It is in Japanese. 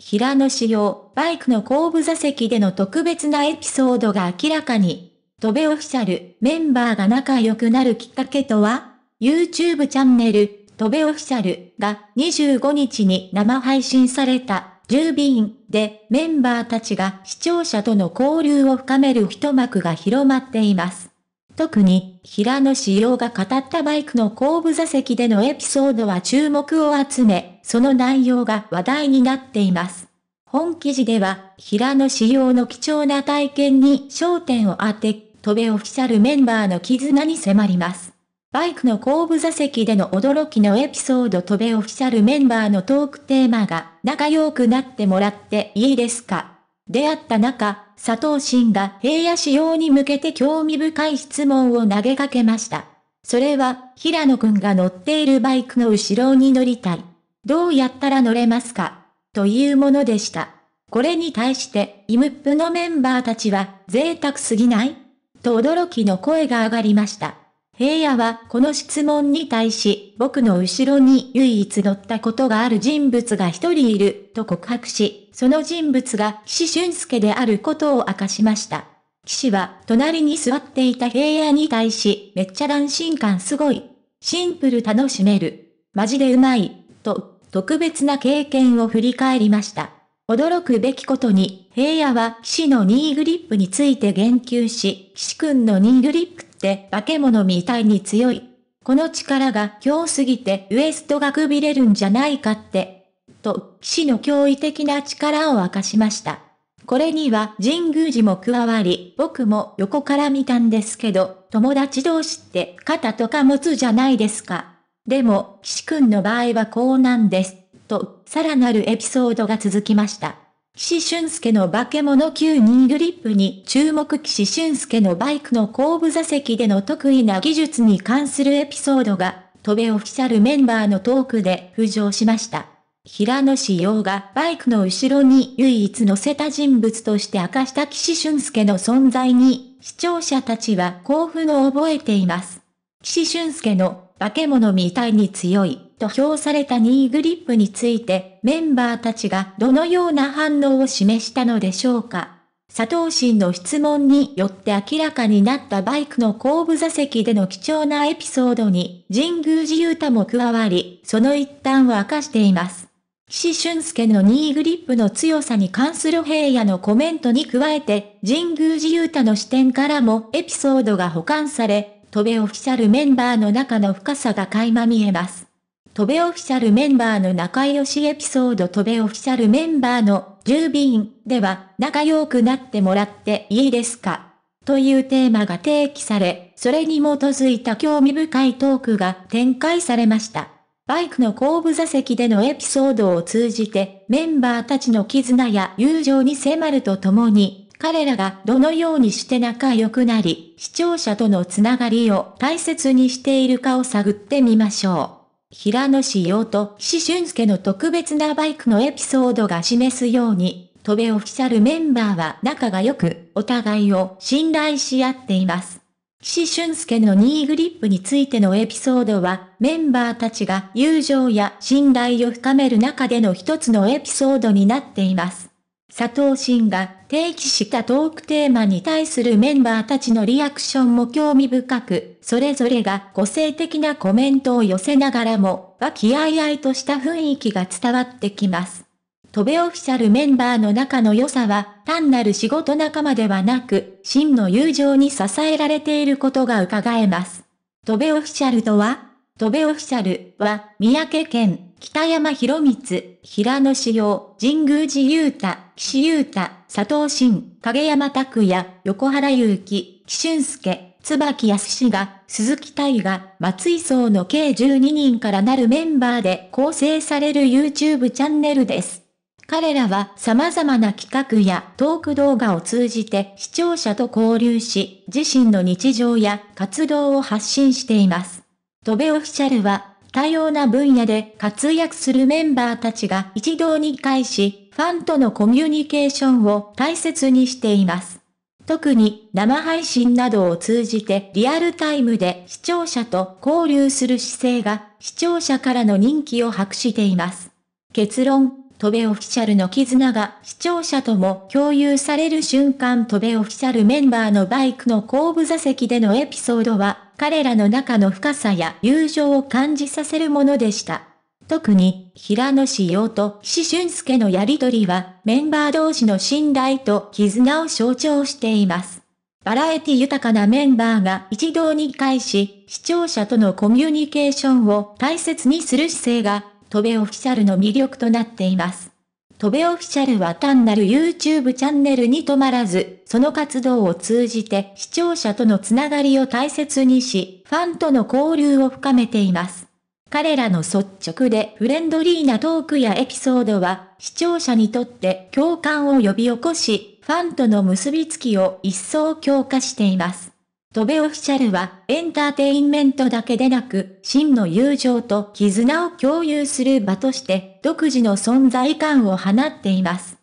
平野紫耀、バイクの後部座席での特別なエピソードが明らかに。トベオフィシャル、メンバーが仲良くなるきっかけとは ?YouTube チャンネル、トベオフィシャルが25日に生配信された、10便でメンバーたちが視聴者との交流を深める一幕が広まっています。特に、平野紫耀が語ったバイクの後部座席でのエピソードは注目を集め、その内容が話題になっています。本記事では、平野紫耀の貴重な体験に焦点を当て、戸部オフィシャルメンバーの絆に迫ります。バイクの後部座席での驚きのエピソード戸部オフィシャルメンバーのトークテーマが、仲良くなってもらっていいですか出会った中、佐藤真が平野仕様に向けて興味深い質問を投げかけました。それは、平野くんが乗っているバイクの後ろに乗りたい。どうやったら乗れますかというものでした。これに対して、イムップのメンバーたちは、贅沢すぎないと驚きの声が上がりました。平野はこの質問に対し、僕の後ろに唯一乗ったことがある人物が一人いる、と告白し、その人物が岸俊介であることを明かしました。岸は、隣に座っていた平野に対し、めっちゃ斬心感すごい。シンプル楽しめる。マジでうまい。と、特別な経験を振り返りました。驚くべきことに、平野は騎士のニーグリップについて言及し、騎士君のニーグリップって化け物みたいに強い。この力が強すぎてウエストがくびれるんじゃないかってと、騎士の驚異的な力を明かしました。これには神宮寺も加わり、僕も横から見たんですけど、友達同士って肩とか持つじゃないですか。でも、岸くんの場合はこうなんです。と、さらなるエピソードが続きました。岸俊介の化け物級2グリップに注目騎士俊介のバイクの後部座席での得意な技術に関するエピソードが、戸辺オフィシャルメンバーのトークで浮上しました。平野紫耀がバイクの後ろに唯一乗せた人物として明かした岸俊介の存在に、視聴者たちは興奮を覚えています。岸俊介の化け物みたいに強いと評されたニーグリップについてメンバーたちがどのような反応を示したのでしょうか佐藤慎の質問によって明らかになったバイクの後部座席での貴重なエピソードに神宮寺勇太も加わり、その一端を明かしています。岸俊介の2位グリップの強さに関する平野のコメントに加えて、神宮寺勇太の視点からもエピソードが保管され、戸部オフィシャルメンバーの中の深さが垣間見えます。戸部オフィシャルメンバーの仲良しエピソード戸部オフィシャルメンバーの10便では仲良くなってもらっていいですかというテーマが提起され、それに基づいた興味深いトークが展開されました。バイクの後部座席でのエピソードを通じて、メンバーたちの絆や友情に迫るとともに、彼らがどのようにして仲良くなり、視聴者とのつながりを大切にしているかを探ってみましょう。平野志陽と岸俊介の特別なバイクのエピソードが示すように、戸辺オフィシャルメンバーは仲が良く、お互いを信頼し合っています。岸俊介の2位グリップについてのエピソードは、メンバーたちが友情や信頼を深める中での一つのエピソードになっています。佐藤慎が提起したトークテーマに対するメンバーたちのリアクションも興味深く、それぞれが個性的なコメントを寄せながらも、和気あいあいとした雰囲気が伝わってきます。戸部オフィシャルメンバーの仲の良さは、単なる仕事仲間ではなく、真の友情に支えられていることが伺えます。戸部オフィシャルとは戸部オフィシャルは、三宅県、北山博光、平野志陽、神宮寺雄太、岸雄太、佐藤慎、影山拓也、横原祐希、木俊介、椿康が、鈴木大が、松井荘の計12人からなるメンバーで構成される YouTube チャンネルです。彼らは様々な企画やトーク動画を通じて視聴者と交流し、自身の日常や活動を発信しています。トベオフィシャルは、多様な分野で活躍するメンバーたちが一堂に会し、ファンとのコミュニケーションを大切にしています。特に生配信などを通じてリアルタイムで視聴者と交流する姿勢が視聴者からの人気を博しています。結論、戸部オフィシャルの絆が視聴者とも共有される瞬間戸部オフィシャルメンバーのバイクの後部座席でのエピソードは、彼らの中の深さや友情を感じさせるものでした。特に、平野志陽と岸俊介のやりとりは、メンバー同士の信頼と絆を象徴しています。バラエティ豊かなメンバーが一堂に会し、視聴者とのコミュニケーションを大切にする姿勢が、トベオフィシャルの魅力となっています。トベオフィシャルは単なる YouTube チャンネルに止まらず、その活動を通じて視聴者とのつながりを大切にし、ファンとの交流を深めています。彼らの率直でフレンドリーなトークやエピソードは、視聴者にとって共感を呼び起こし、ファンとの結びつきを一層強化しています。戸部オフィシャルは、エンターテインメントだけでなく、真の友情と絆を共有する場として、独自の存在感を放っています。